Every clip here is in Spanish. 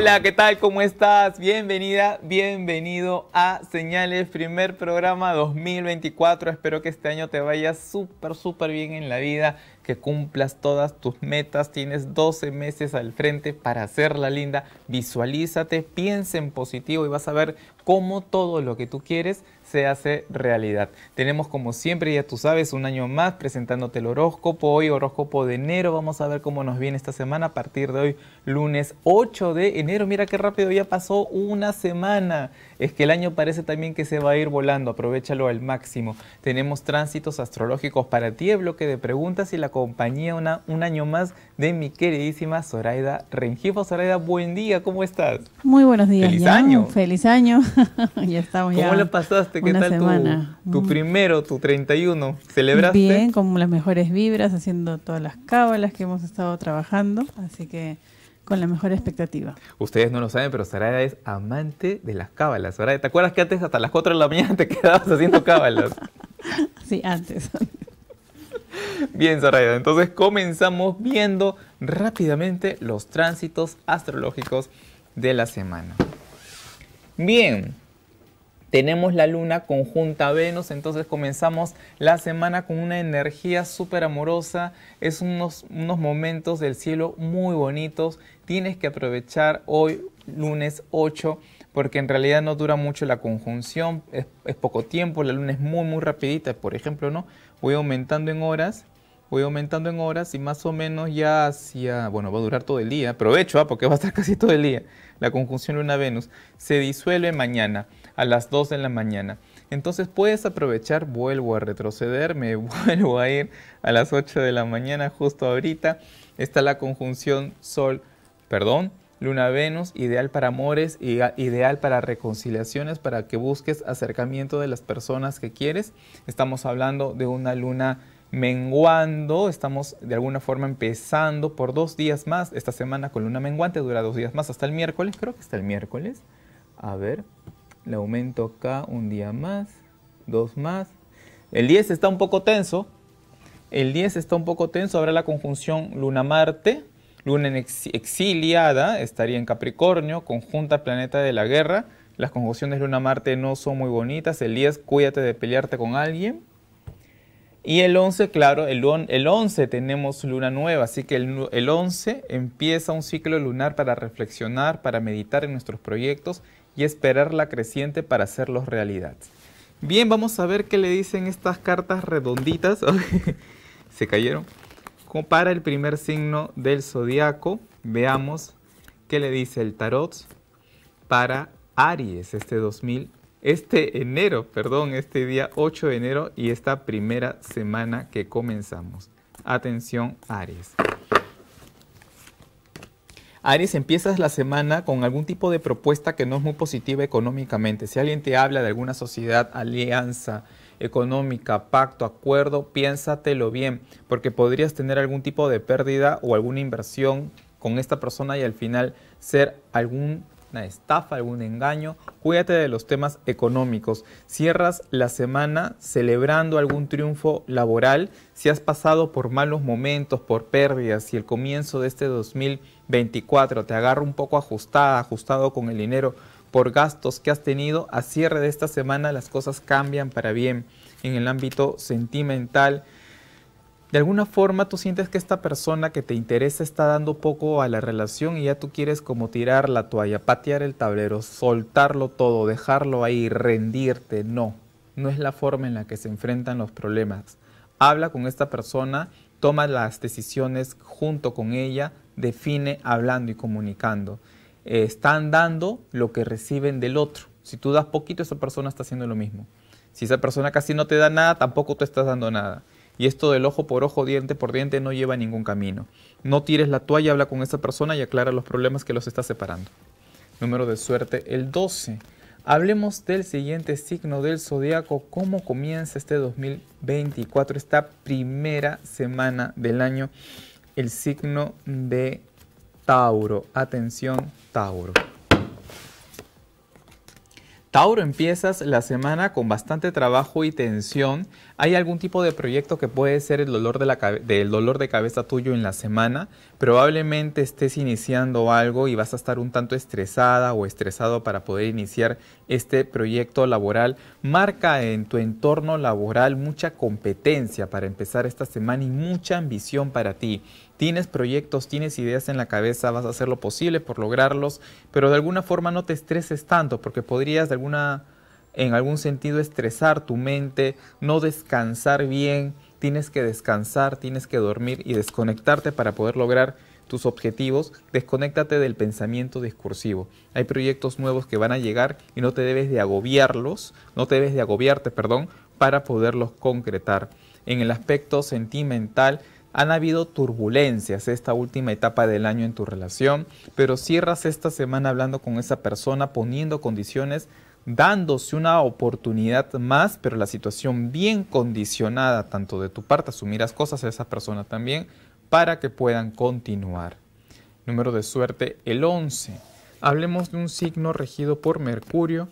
Hola, ¿qué tal? ¿Cómo estás? Bienvenida, bienvenido a Señales, primer programa 2024. Espero que este año te vaya súper, súper bien en la vida, que cumplas todas tus metas. Tienes 12 meses al frente para hacerla linda. Visualízate, piensa en positivo y vas a ver cómo todo lo que tú quieres se hace realidad. Tenemos como siempre, ya tú sabes, un año más presentándote el horóscopo. Hoy horóscopo de enero, vamos a ver cómo nos viene esta semana a partir de hoy, lunes 8 de enero. Mira qué rápido, ya pasó una semana. Es que el año parece también que se va a ir volando, aprovechalo al máximo. Tenemos tránsitos astrológicos para ti, bloque de preguntas y la compañía una, un año más de mi queridísima Zoraida Rengifo. Zoraida, buen día, ¿cómo estás? Muy buenos días. Feliz año. Feliz año. ya estamos ya. ¿Cómo lo pasaste? ¿Qué Una semana. Tu, mm. primero, tu 31? ¿Celebraste? Bien, como las mejores vibras, haciendo todas las cábalas que hemos estado trabajando. Así que con la mejor expectativa. Ustedes no lo saben, pero Saraya es amante de las cábalas. Saraya, ¿te acuerdas que antes hasta las 4 de la mañana te quedabas haciendo cábalas? sí, antes. Bien, Saraya, entonces comenzamos viendo rápidamente los tránsitos astrológicos de la semana. Bien, tenemos la luna conjunta Venus, entonces comenzamos la semana con una energía súper amorosa. Es unos, unos momentos del cielo muy bonitos. Tienes que aprovechar hoy, lunes 8 porque en realidad no dura mucho la conjunción, es, poco tiempo, la luna es muy muy rapidita, por ejemplo, ¿no? Voy aumentando en horas, voy aumentando en horas y más o menos ya hacia, bueno, va a durar todo el día, aprovecho, ¿ah? porque va a estar casi todo el día, la conjunción luna-Venus, se disuelve mañana a las 2 de la mañana. Entonces puedes aprovechar, vuelvo a retroceder, me vuelvo a ir a las 8 de la mañana justo ahorita. Está la conjunción Sol, perdón, Luna Venus, ideal para amores, ideal para reconciliaciones, para que busques acercamiento de las personas que quieres. Estamos hablando de una luna menguando, estamos de alguna forma empezando por dos días más. Esta semana con luna menguante dura dos días más, hasta el miércoles, creo que hasta el miércoles. A ver, le aumento acá un día más, dos más. El 10 está un poco tenso. El 10 está un poco tenso. Habrá la conjunción Luna-Marte. Luna exiliada estaría en Capricornio, conjunta planeta de la guerra. Las conjunciones Luna-Marte no son muy bonitas. El 10, cuídate de pelearte con alguien. Y el 11, claro, el, 11 tenemos luna nueva, así que el, el 11 empieza un ciclo lunar para reflexionar, para meditar en nuestros proyectos y esperar la creciente para hacerlos realidad. Bien, vamos a ver qué le dicen estas cartas redonditas. Se cayeron. para el primer signo del zodiaco, veamos qué le dice el tarot para Aries este 2000, este enero, perdón, este día 8 de enero y esta primera semana que comenzamos. Atención, Aries. Aries, empiezas la semana con algún tipo de propuesta que no es muy positiva económicamente. Si alguien te habla de alguna sociedad, alianza económica, pacto, acuerdo, piénsatelo bien, porque podrías tener algún tipo de pérdida o alguna inversión con esta persona y al final ser algún una estafa, algún engaño. Cuídate de los temas económicos. Cierras la semana celebrando algún triunfo laboral. Si has pasado por malos momentos, por pérdidas, si el comienzo de este 2024 te agarra un poco ajustada, ajustado con el dinero por gastos que has tenido, a cierre de esta semana las cosas cambian para bien en el ámbito sentimental de alguna forma tú sientes que esta persona que te interesa está dando poco a la relación y ya tú quieres como tirar la toalla, patear el tablero, soltarlo todo, dejarlo ahí, rendirte. No, no es la forma en la que se enfrentan los problemas. Habla con esta persona, toma las decisiones junto con ella, define hablando y comunicando. Eh, están dando lo que reciben del otro. Si tú das poquito, esa persona está haciendo lo mismo. Si esa persona casi no te da nada, tampoco tú estás dando nada. Y esto del ojo por ojo, diente por diente no lleva a ningún camino. No tires la toalla, habla con esa persona y aclara los problemas que los está separando. Número de suerte, el 12. Hablemos del siguiente signo del zodiaco, cómo comienza este 2024, esta primera semana del año, el signo de Tauro. Atención, Tauro. Tauro, empiezas la semana con bastante trabajo y tensión. Hay algún tipo de proyecto que puede ser el dolor de, del dolor de cabeza tuyo en la semana. Probablemente estés iniciando algo y vas a estar un tanto estresada o estresado para poder iniciar este proyecto laboral. Marca en tu entorno laboral mucha competencia para empezar esta semana y mucha ambición para ti tienes proyectos, tienes ideas en la cabeza, vas a hacer lo posible por lograrlos, pero de alguna forma no te estreses tanto porque podrías de alguna en algún sentido estresar tu mente, no descansar bien, tienes que descansar, tienes que dormir y desconectarte para poder lograr tus objetivos, desconéctate del pensamiento discursivo. Hay proyectos nuevos que van a llegar y no te debes de agobiarlos, no te debes de agobiarte, perdón, para poderlos concretar. En el aspecto sentimental, han habido turbulencias esta última etapa del año en tu relación, pero cierras esta semana hablando con esa persona, poniendo condiciones, dándose una oportunidad más, pero la situación bien condicionada, tanto de tu parte, asumirás cosas a esa persona también, para que puedan continuar. Número de suerte, el 11. Hablemos de un signo regido por Mercurio,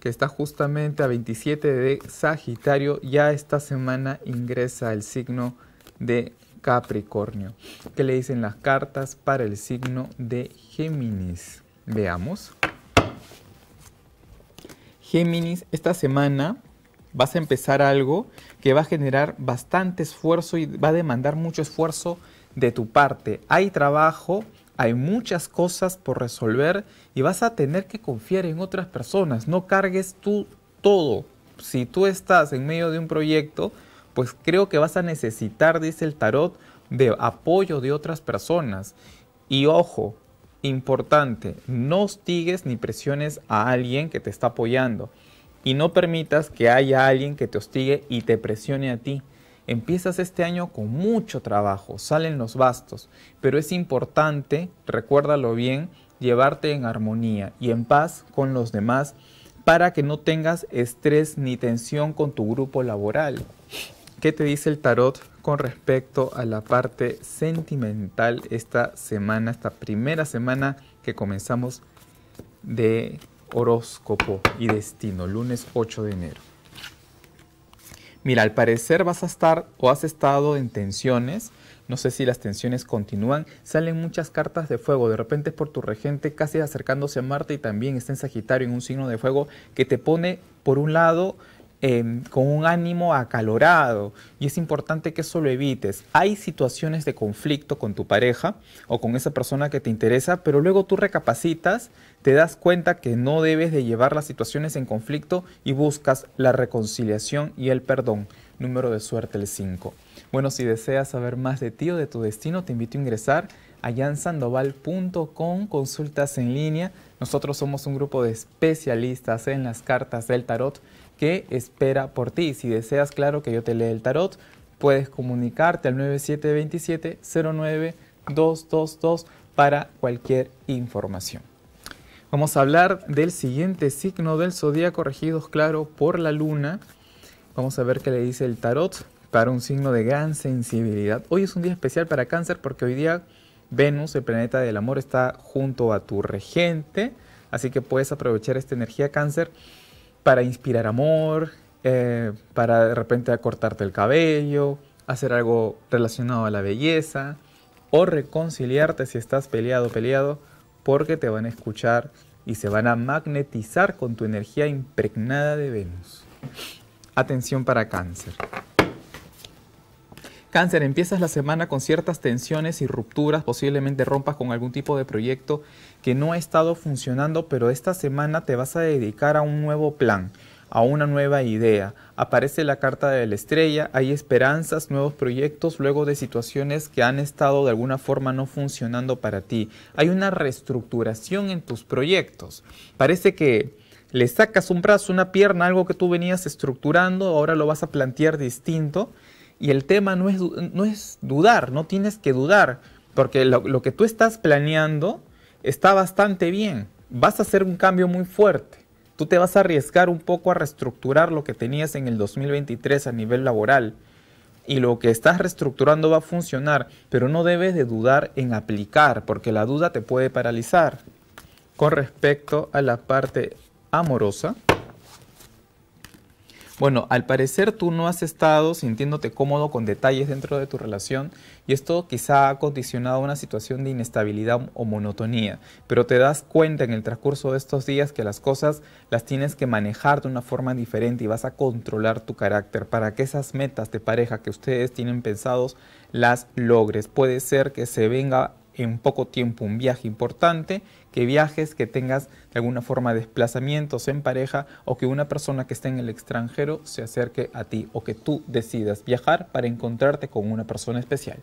que está justamente a 27 de Sagitario, ya esta semana ingresa el signo de Capricornio. ¿Qué le dicen las cartas para el signo de Géminis? Veamos. Géminis, esta semana vas a empezar algo que va a generar bastante esfuerzo y va a demandar mucho esfuerzo de tu parte. Hay trabajo, hay muchas cosas por resolver y vas a tener que confiar en otras personas. No cargues tú todo. Si tú estás en medio de un proyecto, pues creo que vas a necesitar, dice el tarot, de apoyo de otras personas. Y ojo, importante, no hostigues ni presiones a alguien que te está apoyando. Y no permitas que haya alguien que te hostigue y te presione a ti. Empiezas este año con mucho trabajo, salen los bastos, pero es importante, recuérdalo bien, llevarte en armonía y en paz con los demás para que no tengas estrés ni tensión con tu grupo laboral. ¿Qué te dice el tarot con respecto a la parte sentimental esta semana, esta primera semana que comenzamos de horóscopo y destino, lunes 8 de enero? Mira, al parecer vas a estar o has estado en tensiones. No sé si las tensiones continúan. Salen muchas cartas de fuego. De repente es por tu regente casi acercándose a Marte y también está en Sagitario en un signo de fuego que te pone, por un lado, Em, con un ánimo acalorado y es importante que eso lo evites. Hay situaciones de conflicto con tu pareja o con esa persona que te interesa, pero luego tú recapacitas, te das cuenta que no debes de llevar las situaciones en conflicto y buscas la reconciliación y el perdón. Número de suerte el 5. Bueno, si deseas saber más de ti o de tu destino, te invito a ingresar a jansandoval.com consultas en línea. Nosotros somos un grupo de especialistas en las cartas del tarot que espera por ti. Si deseas, claro, que yo te lea el tarot, puedes comunicarte al 9727-09222 para cualquier información. Vamos a hablar del siguiente signo del zodíaco regidos, claro, por la luna. Vamos a ver qué le dice el tarot para un signo de gran sensibilidad. Hoy es un día especial para cáncer porque hoy día Venus, el planeta del amor, está junto a tu regente. Así que puedes aprovechar esta energía cáncer para inspirar amor, eh, para de repente cortarte el cabello, hacer algo relacionado a la belleza o reconciliarte si estás peleado peleado porque te van a escuchar y se van a magnetizar con tu energía impregnada de Venus. Atención para cáncer. Cáncer, empiezas la semana con ciertas tensiones y rupturas, posiblemente rompas con algún tipo de proyecto que no ha estado funcionando, pero esta semana te vas a dedicar a un nuevo plan, a una nueva idea. Aparece la carta de la estrella, hay esperanzas, nuevos proyectos, luego de situaciones que han estado de alguna forma no funcionando para ti. Hay una reestructuración en tus proyectos. Parece que le sacas un brazo, una pierna, algo que tú venías estructurando, ahora lo vas a plantear distinto y el tema no es, no es dudar, no tienes que dudar, porque lo, lo que tú estás planeando está bastante bien. Vas a hacer un cambio muy fuerte. Tú te vas a arriesgar un poco a reestructurar lo que tenías en el 2023 a nivel laboral. Y lo que estás reestructurando va a funcionar, pero no debes de dudar en aplicar, porque la duda te puede paralizar. Con respecto a la parte amorosa, bueno, al parecer tú no has estado sintiéndote cómodo con detalles dentro de tu relación y esto quizá ha condicionado una situación de inestabilidad o monotonía, pero te das cuenta en el transcurso de estos días que las cosas las tienes que manejar de una forma diferente y vas a controlar tu carácter para que esas metas de pareja que ustedes tienen pensados las logres. Puede ser que se venga en poco tiempo un viaje importante, que viajes, que tengas de alguna forma desplazamientos en pareja o que una persona que esté en el extranjero se acerque a ti o que tú decidas viajar para encontrarte con una persona especial.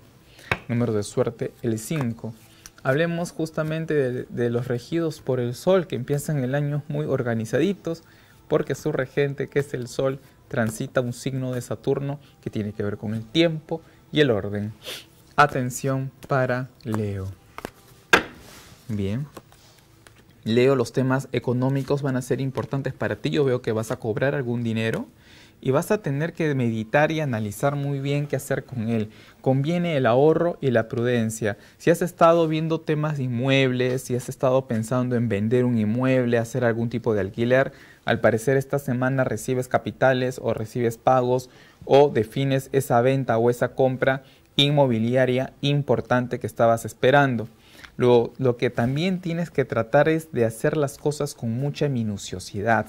Número de suerte, el 5. Hablemos justamente de, los regidos por el Sol, que empiezan el año muy organizaditos, porque su regente, que es el Sol, transita un signo de Saturno que tiene que ver con el tiempo y el orden. Atención para Leo. Bien. Leo, los temas económicos van a ser importantes para ti. Yo veo que vas a cobrar algún dinero y vas a tener que meditar y analizar muy bien qué hacer con él. Conviene el ahorro y la prudencia. Si has estado viendo temas de inmuebles, si has estado pensando en vender un inmueble, hacer algún tipo de alquiler, al parecer esta semana recibes capitales o recibes pagos o defines esa venta o esa compra inmobiliaria importante que estabas esperando. Lo, lo que también tienes que tratar es de hacer las cosas con mucha minuciosidad,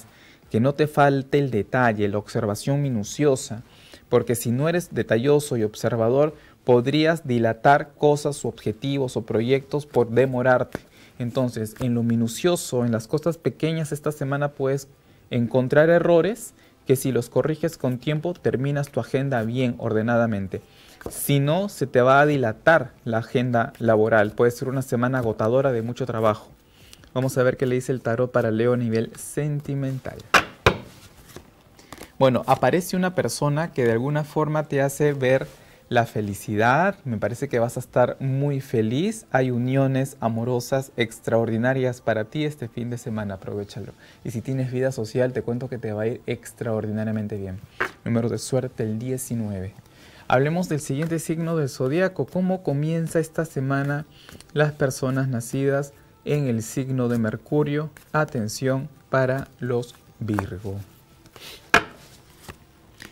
que no te falte el detalle, la observación minuciosa, porque si no eres detalloso y observador, podrías dilatar cosas, objetivos o proyectos por demorarte. Entonces, en lo minucioso, en las cosas pequeñas, esta semana puedes encontrar errores que si los corriges con tiempo terminas tu agenda bien ordenadamente. Si no, se te va a dilatar la agenda laboral. Puede ser una semana agotadora de mucho trabajo. Vamos a ver qué le dice el tarot para Leo a nivel sentimental. Bueno, aparece una persona que de alguna forma te hace ver la felicidad, me parece que vas a estar muy feliz. Hay uniones amorosas extraordinarias para ti este fin de semana, aprovechalo. Y si tienes vida social, te cuento que te va a ir extraordinariamente bien. Número de suerte el 19. Hablemos del siguiente signo del zodiaco. ¿Cómo comienza esta semana las personas nacidas en el signo de Mercurio? Atención para los Virgo.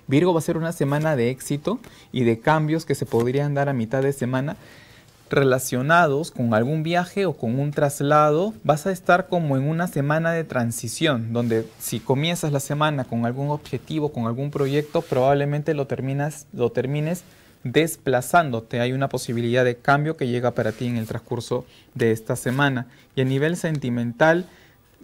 Virgo va a ser una semana de éxito y de cambios que se podrían dar a mitad de semana relacionados con algún viaje o con un traslado, vas a estar como en una semana de transición, donde si comienzas la semana con algún objetivo, con algún proyecto, probablemente lo, terminas, lo termines desplazándote. Hay una posibilidad de cambio que llega para ti en el transcurso de esta semana. Y a nivel sentimental,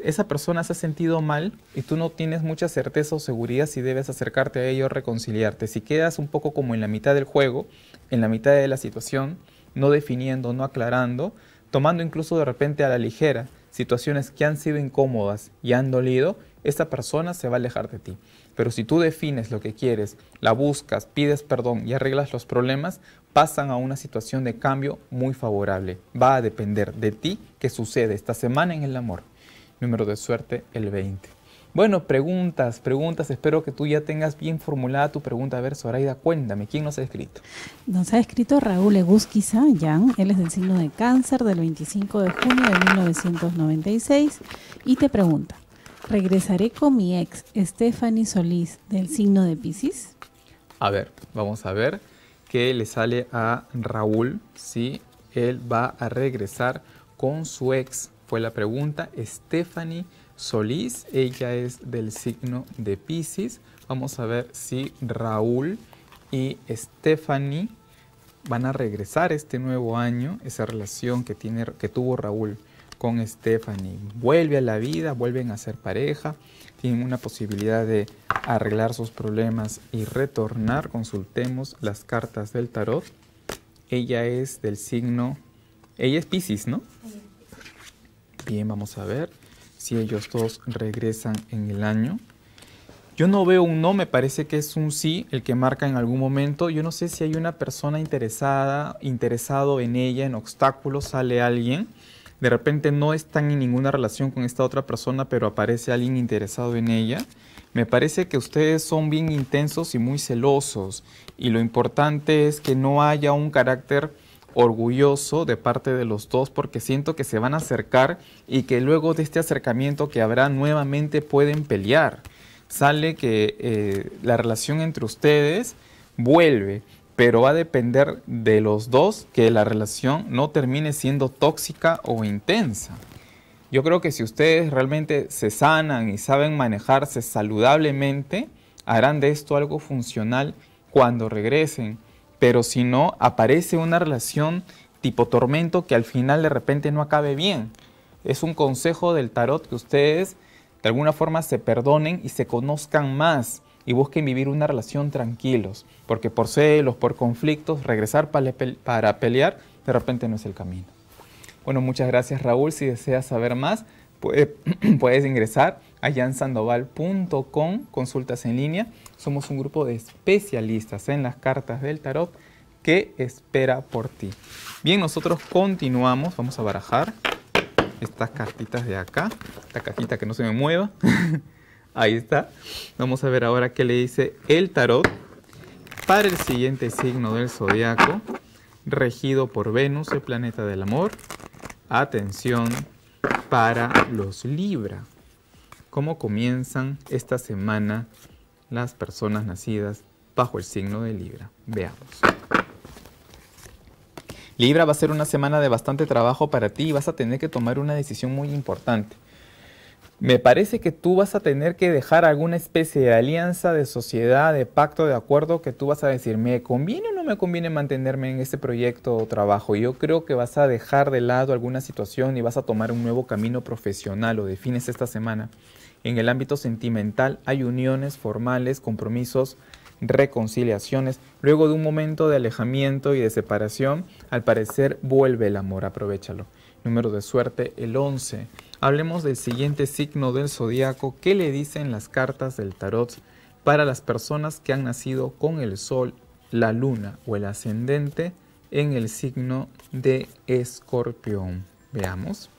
esa persona se ha sentido mal y tú no tienes mucha certeza o seguridad si debes acercarte a ello o reconciliarte. Si quedas un poco como en la mitad del juego, en la mitad de la situación, no definiendo, no aclarando, tomando incluso de repente a la ligera situaciones que han sido incómodas y han dolido, esa persona se va a alejar de ti. Pero si tú defines lo que quieres, la buscas, pides perdón y arreglas los problemas, pasan a una situación de cambio muy favorable. Va a depender de ti qué sucede esta semana en el amor. Número de suerte, el 20. Bueno, preguntas, preguntas. Espero que tú ya tengas bien formulada tu pregunta. A ver, Zoraida, cuéntame, ¿quién nos ha escrito? Nos ha escrito Raúl Egusquiza, Jan. Él es del signo de cáncer del 25 de junio de 1996 y te pregunta, ¿regresaré con mi ex Stephanie Solís del signo de Pisces? A ver, vamos a ver qué le sale a Raúl si él va a regresar con su ex. Fue la pregunta, Stephanie Solís, ella es del signo de Pisces. Vamos a ver si Raúl y Stephanie van a regresar este nuevo año, esa relación que, tiene, que tuvo Raúl con Stephanie. Vuelve a la vida, vuelven a ser pareja, tienen una posibilidad de arreglar sus problemas y retornar. Consultemos las cartas del tarot. Ella es del signo, ella es Pisces, ¿no? Bien, vamos a ver si ellos dos regresan en el año. Yo no veo un no, me parece que es un sí el que marca en algún momento. Yo no sé si hay una persona interesada, interesado en ella, en obstáculos, sale alguien. De repente no están en ninguna relación con esta otra persona, pero aparece alguien interesado en ella. Me parece que ustedes son bien intensos y muy celosos. Y lo importante es que no haya un carácter orgulloso de parte de los dos porque siento que se van a acercar y que luego de este acercamiento que habrá nuevamente pueden pelear. Sale que eh, la relación entre ustedes vuelve, pero va a depender de los dos que la relación no termine siendo tóxica o intensa. Yo creo que si ustedes realmente se sanan y saben manejarse saludablemente, harán de esto algo funcional cuando regresen pero si no, aparece una relación tipo tormento que al final de repente no acabe bien. Es un consejo del tarot que ustedes de alguna forma se perdonen y se conozcan más y busquen vivir una relación tranquilos, porque por celos, por conflictos, regresar para pelear de repente no es el camino. Bueno, muchas gracias Raúl. Si deseas saber más, puedes ingresar allansandoval.com, consultas en línea. Somos un grupo de especialistas en las cartas del tarot que espera por ti. Bien, nosotros continuamos, vamos a barajar estas cartitas de acá, esta cajita que no se me mueva. Ahí está. Vamos a ver ahora qué le dice el tarot para el siguiente signo del zodiaco, regido por Venus, el planeta del amor. Atención para los Libra cómo comienzan esta semana las personas nacidas bajo el signo de Libra. Veamos. Libra va a ser una semana de bastante trabajo para ti y vas a tener que tomar una decisión muy importante me parece que tú vas a tener que dejar alguna especie de alianza, de sociedad, de pacto, de acuerdo, que tú vas a decir, ¿me conviene o no me conviene mantenerme en este proyecto o trabajo? Yo creo que vas a dejar de lado alguna situación y vas a tomar un nuevo camino profesional o defines esta semana. En el ámbito sentimental hay uniones formales, compromisos, reconciliaciones. Luego de un momento de alejamiento y de separación, al parecer vuelve el amor, aprovechalo. Número de suerte, el 11. Hablemos del siguiente signo del zodiaco que le dicen las cartas del tarot para las personas que han nacido con el sol, la luna o el ascendente en el signo de escorpión. Veamos.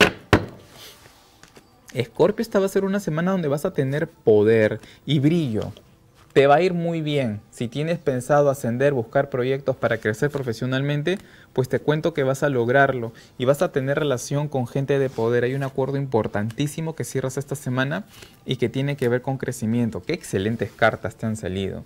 Escorpio, esta va a ser una semana donde vas a tener poder y brillo te va a ir muy bien. Si tienes pensado ascender, buscar proyectos para crecer profesionalmente, pues te cuento que vas a lograrlo y vas a tener relación con gente de poder. Hay un acuerdo importantísimo que cierras esta semana y que tiene que ver con crecimiento. Qué excelentes cartas te han salido.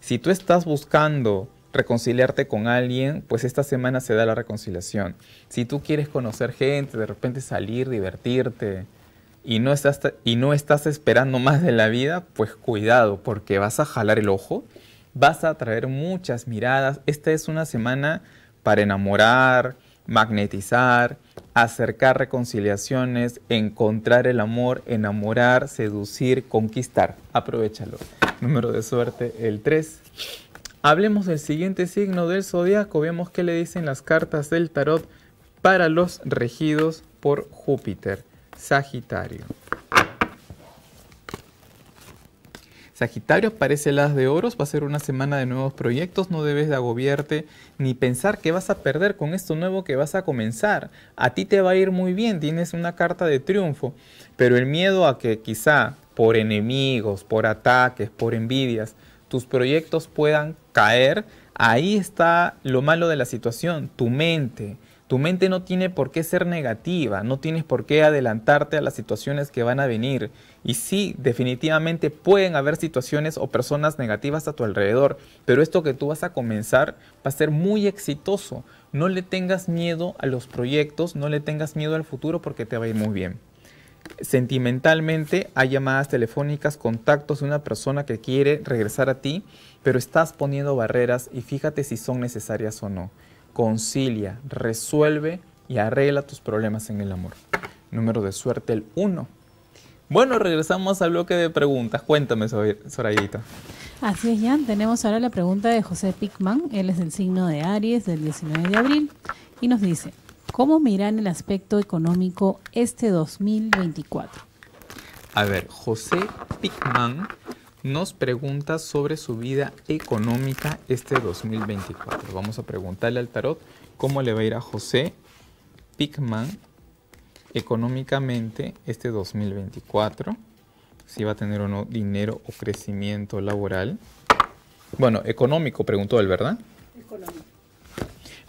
Si tú estás buscando reconciliarte con alguien, pues esta semana se da la reconciliación. Si tú quieres conocer gente, de repente salir, divertirte, y no, estás, y no estás esperando más de la vida, pues cuidado, porque vas a jalar el ojo, vas a atraer muchas miradas. Esta es una semana para enamorar, magnetizar, acercar reconciliaciones, encontrar el amor, enamorar, seducir, conquistar. Aprovechalo. Número de suerte, el 3. Hablemos del siguiente signo del zodiaco. vemos qué le dicen las cartas del tarot para los regidos por Júpiter. Sagitario. Sagitario aparece el de oros, va a ser una semana de nuevos proyectos, no debes de agobiarte ni pensar que vas a perder con esto nuevo que vas a comenzar. A ti te va a ir muy bien, tienes una carta de triunfo, pero el miedo a que quizá por enemigos, por ataques, por envidias, tus proyectos puedan caer, ahí está lo malo de la situación, tu mente, tu mente no tiene por qué ser negativa, no tienes por qué adelantarte a las situaciones que van a venir. Y sí, definitivamente pueden haber situaciones o personas negativas a tu alrededor, pero esto que tú vas a comenzar va a ser muy exitoso. No le tengas miedo a los proyectos, no le tengas miedo al futuro porque te va a ir muy bien. Sentimentalmente hay llamadas telefónicas, contactos de una persona que quiere regresar a ti, pero estás poniendo barreras y fíjate si son necesarias o no concilia, resuelve y arregla tus problemas en el amor. Número de suerte el 1. Bueno, regresamos al bloque de preguntas. Cuéntame, Sorayita. Así es, Jan. Tenemos ahora la pregunta de José Pickman. Él es del signo de Aries del 19 de abril y nos dice, ¿cómo miran el aspecto económico este 2024? A ver, José Pickman nos pregunta sobre su vida económica este 2024. Vamos a preguntarle al tarot cómo le va a ir a José Pickman económicamente este 2024. Si va a tener o no dinero o crecimiento laboral. Bueno, económico, preguntó él, ¿verdad? Económico.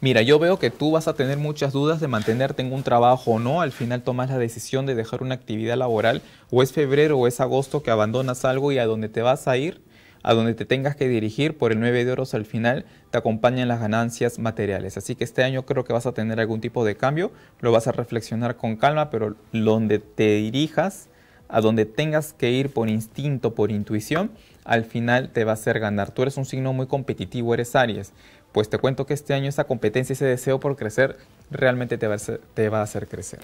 Mira, yo veo que tú vas a tener muchas dudas de mantenerte en un trabajo o no. Al final tomas la decisión de dejar una actividad laboral. O es febrero o es agosto que abandonas algo y a donde te vas a ir, a donde te tengas que dirigir por el 9 de oros al final, te acompañan las ganancias materiales. Así que este año creo que vas a tener algún tipo de cambio. Lo vas a reflexionar con calma, pero donde te dirijas, a donde tengas que ir por instinto, por intuición, al final te va a hacer ganar. Tú eres un signo muy competitivo, eres Aries pues te cuento que este año esa competencia, ese deseo por crecer, realmente te va, a hacer, crecer.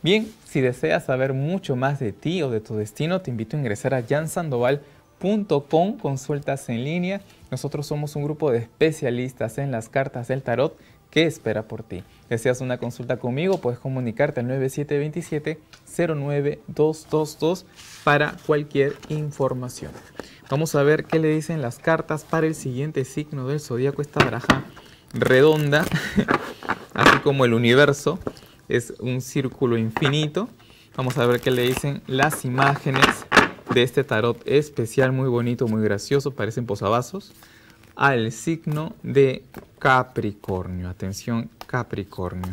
Bien, si deseas saber mucho más de ti o de tu destino, te invito a ingresar a jansandoval.com, consultas en línea. Nosotros somos un grupo de especialistas en las cartas del tarot que espera por ti. ¿Deseas una consulta conmigo? Puedes comunicarte al 9727-09222 para cualquier información. Vamos a ver qué le dicen las cartas para el siguiente signo del zodiaco Esta baraja redonda, así como el universo, es un círculo infinito. Vamos a ver qué le dicen las imágenes de este tarot especial, muy bonito, muy gracioso, parecen posavasos, al signo de Capricornio. Atención, Capricornio.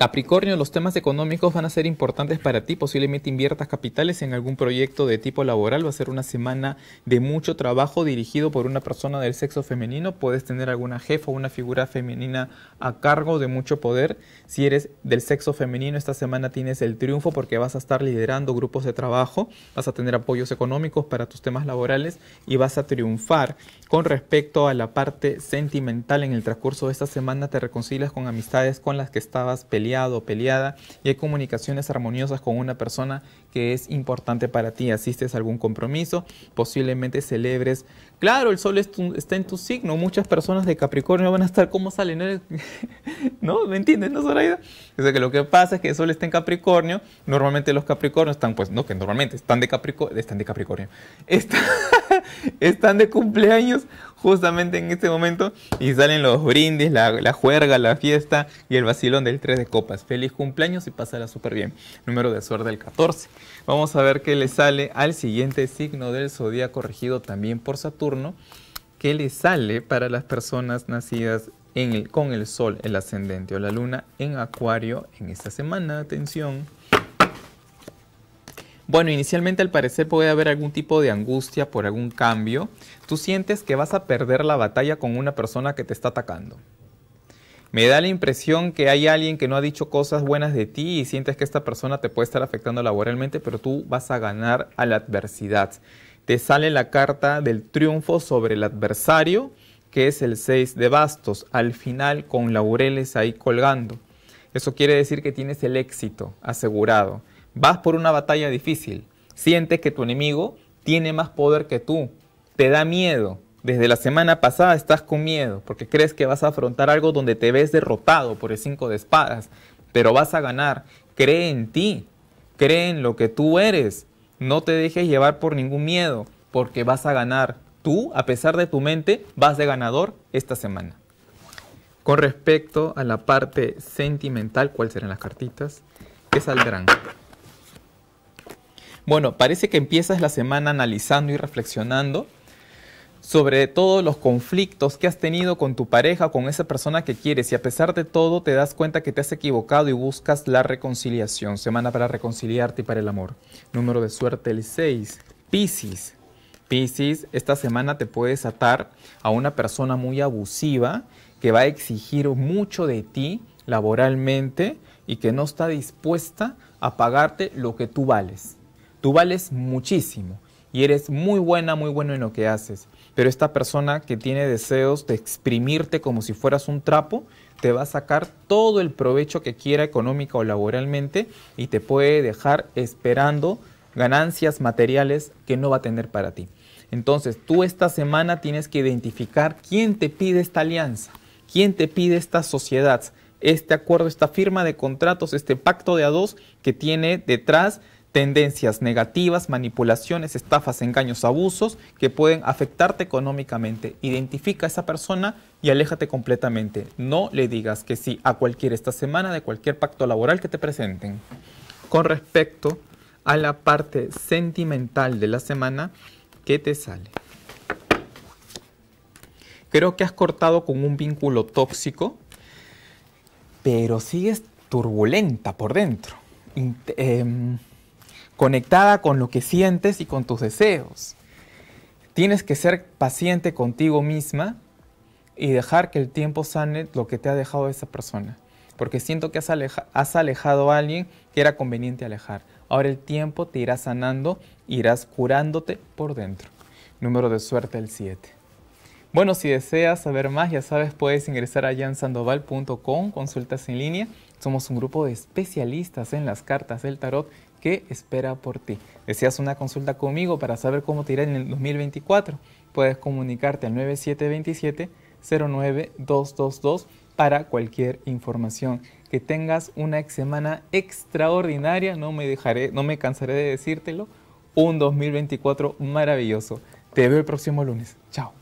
Capricornio, los temas económicos van a ser importantes para ti. Posiblemente inviertas capitales en algún proyecto de tipo laboral. Va a ser una semana de mucho trabajo dirigido por una persona del sexo femenino. Puedes tener alguna jefa o una figura femenina a cargo de mucho poder. Si eres del sexo femenino, esta semana tienes el triunfo porque vas a estar liderando grupos de trabajo. Vas a tener apoyos económicos para tus temas laborales y vas a triunfar. Con respecto a la parte sentimental, en el transcurso de esta semana te reconcilias con amistades con las que estabas peleando o peleada y hay comunicaciones armoniosas con una persona que es importante para ti. Asistes a algún compromiso, posiblemente celebres. Claro, el sol está en tu signo. Muchas personas de Capricornio van a estar como salen. ¿No? ¿Me entiendes, no, Zoraida? O que lo que pasa es que el sol está en Capricornio. Normalmente los Capricornios están, pues, no, que normalmente están de, Capricornio, están de Capricornio. Están están de cumpleaños justamente en este momento y salen los brindis, la, juerga, la fiesta y el vacilón del 3 de copas. Feliz cumpleaños y pásala súper bien. Número de suerte del 14. Vamos a ver qué le sale al siguiente signo del zodíaco regido también por Saturno. ¿Qué le sale para las personas nacidas con el sol, el ascendente o la luna en acuario en esta semana? Atención. Bueno, inicialmente al parecer puede haber algún tipo de angustia por algún cambio. Tú sientes que vas a perder la batalla con una persona que te está atacando. Me da la impresión que hay alguien que no ha dicho cosas buenas de ti y sientes que esta persona te puede estar afectando laboralmente, pero tú vas a ganar a la adversidad. Te sale la carta del triunfo sobre el adversario, que es el 6 de bastos, al final con laureles ahí colgando. Eso quiere decir que tienes el éxito asegurado vas por una batalla difícil, sientes que tu enemigo tiene más poder que tú, te da miedo. Desde la semana pasada estás con miedo porque crees que vas a afrontar algo donde te ves derrotado por el cinco de espadas, pero vas a ganar. Cree en ti, cree en lo que tú eres. No te dejes llevar por ningún miedo porque vas a ganar. Tú, a pesar de tu mente, vas de ganador esta semana. Con respecto a la parte sentimental, ¿cuáles serán las cartitas? ¿Qué saldrán? Bueno, parece que empiezas la semana analizando y reflexionando sobre todos los conflictos que has tenido con tu pareja o con esa persona que quieres y a pesar de todo te das cuenta que te has equivocado y buscas la reconciliación. Semana para reconciliarte y para el amor. Número de suerte el 6. Piscis. Piscis, esta semana te puedes atar a una persona muy abusiva que va a exigir mucho de ti laboralmente y que no está dispuesta a pagarte lo que tú vales. Tú vales muchísimo y eres muy buena, muy bueno en lo que haces. Pero esta persona que tiene deseos de exprimirte como si fueras un trapo, te va a sacar todo el provecho que quiera económica o laboralmente y te puede dejar esperando ganancias materiales que no va a tener para ti. Entonces, tú esta semana tienes que identificar quién te pide esta alianza, quién te pide esta sociedad, este acuerdo, esta firma de contratos, este pacto de a dos que tiene detrás tendencias negativas, manipulaciones, estafas, engaños, abusos que pueden afectarte económicamente. Identifica a esa persona y aléjate completamente. No le digas que sí a cualquier esta semana de cualquier pacto laboral que te presenten. Con respecto a la parte sentimental de la semana, ¿qué te sale? Creo que has cortado con un vínculo tóxico, pero sigues turbulenta por dentro. Em, conectada con lo que sientes y con tus deseos. Tienes que ser paciente contigo misma y dejar que el tiempo sane lo que te ha dejado esa persona. Porque siento que has, alejado a alguien que era conveniente alejar. Ahora el tiempo te irá sanando, irás curándote por dentro. Número de suerte el 7. Bueno, si deseas saber más, ya sabes, puedes ingresar a sandoval.com, consultas en línea somos un grupo de especialistas en las cartas del tarot que espera por ti. ¿Deseas una consulta conmigo para saber cómo te irá en el 2024? Puedes comunicarte al 9727-09222 para cualquier información. Que tengas una semana extraordinaria, no me dejaré, no me cansaré de decírtelo. Un 2024 maravilloso. Te veo el próximo lunes. Chao.